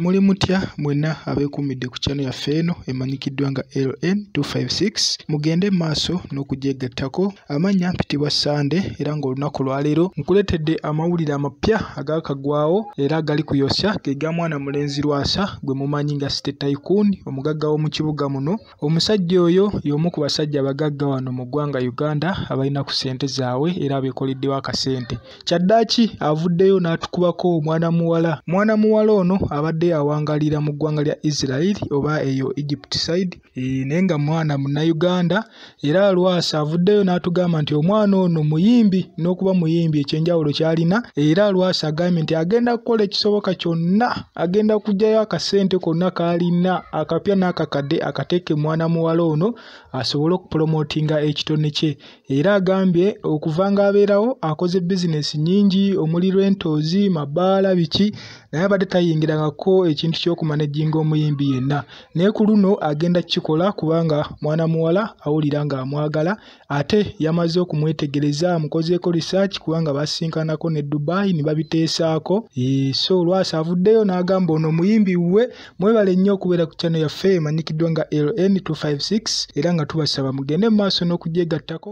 muli mutya mwenna abeekuumidde ku kyano yaffe eno emanyikiddwa nga ln 256 mugende maaso n'okujegattako amannya mpitibwa sande era ng'olunaku lwaleero nkuleetedde amawulire amapya agaakagwawo era gali kuyosya ge gamwana mulenzi lwasa gwe mumanyi nga site tycoon omugagga w'omu kibuga muno omusajja oyo y'omu ku basajja abagagga wano mu ggwanga uganda abalina ku sente zaabwe era abeekoleddewo akasente kyaddaaki avuddeyo n'atukubako omwana muwala mwana muwala ono abadde yawangalira mu ggwanga lya isirairi oba eyo egypt side e, naye nga mwana munnauganda era lwasa avuddeyo n'atugamba nti omwana ono muyimbi n'okuba muyimbi ekyenjawulo ky'alina era lwasa agambye nti agenda kukola ekisoboka kyonna agenda kugyayo akasente konna k'alina akapya n'akakadde akateeke mwana muwala ono asobole okupulomootinga ekitone kye era agambye okuva ng'abeerawo akoze bizinesi nyingi omuli lwentoozi mabaala biki naye abadde tayingirangako ekintu ky'okumanejinga omuyimbi yenna naye ku luno agenda kukikola kubanga mwana muwala awulira ng'amwagala ate yamaze okumwetegereza amukozeeko research kubanga basinkanako ne dubayi ne babiteesaako eh, so olwasi avuddeyo n'agamba ono omuyimbi we mwebale nnyo okubeera ku channel yaffe emanyikiddwa nga ln 256 era nga tubasaba mugende mu maaso n'okujegattako